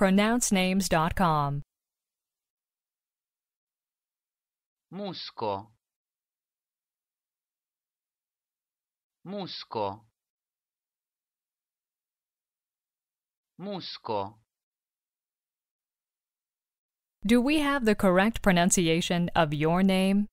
pronouncenames.com. Musco Musco Musco Do we have the correct pronunciation of your name?